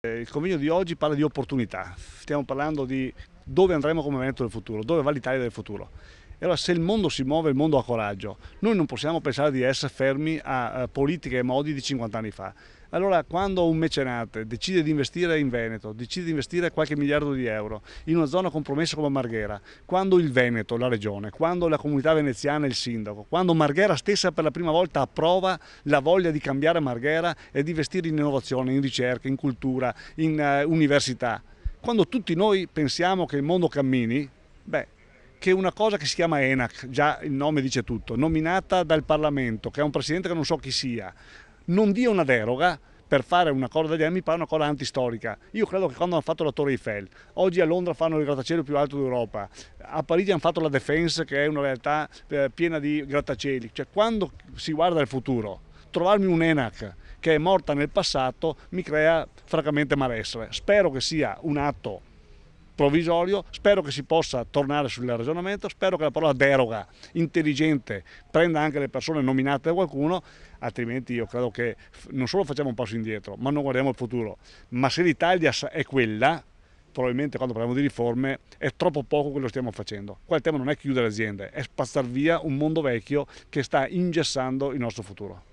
Eh, il convegno di oggi parla di opportunità, stiamo parlando di dove andremo come Veneto del futuro, dove va l'Italia del futuro. E allora se il mondo si muove, il mondo ha coraggio. Noi non possiamo pensare di essere fermi a eh, politiche e modi di 50 anni fa. Allora quando un mecenate decide di investire in Veneto, decide di investire qualche miliardo di euro in una zona compromessa come Marghera, quando il Veneto, la regione, quando la comunità veneziana il sindaco, quando Marghera stessa per la prima volta approva la voglia di cambiare Marghera e di investire in innovazione, in ricerca, in cultura, in eh, università, quando tutti noi pensiamo che il mondo cammini, beh, che una cosa che si chiama ENAC, già il nome dice tutto, nominata dal Parlamento, che è un presidente che non so chi sia, non dia una deroga per fare una cosa di anni mi pare una cosa antistorica. Io credo che quando hanno fatto la Torre Eiffel, oggi a Londra fanno il grattacielo più alto d'Europa, a Parigi hanno fatto la Defense che è una realtà eh, piena di grattacieli, cioè quando si guarda al futuro, trovarmi un ENAC che è morta nel passato mi crea francamente malessere. Spero che sia un atto provvisorio, spero che si possa tornare sul ragionamento, spero che la parola deroga intelligente prenda anche le persone nominate da qualcuno, altrimenti io credo che non solo facciamo un passo indietro, ma non guardiamo il futuro. Ma se l'Italia è quella, probabilmente quando parliamo di riforme è troppo poco quello che stiamo facendo. Qua il tema non è chiudere aziende, è spazzare via un mondo vecchio che sta ingessando il nostro futuro.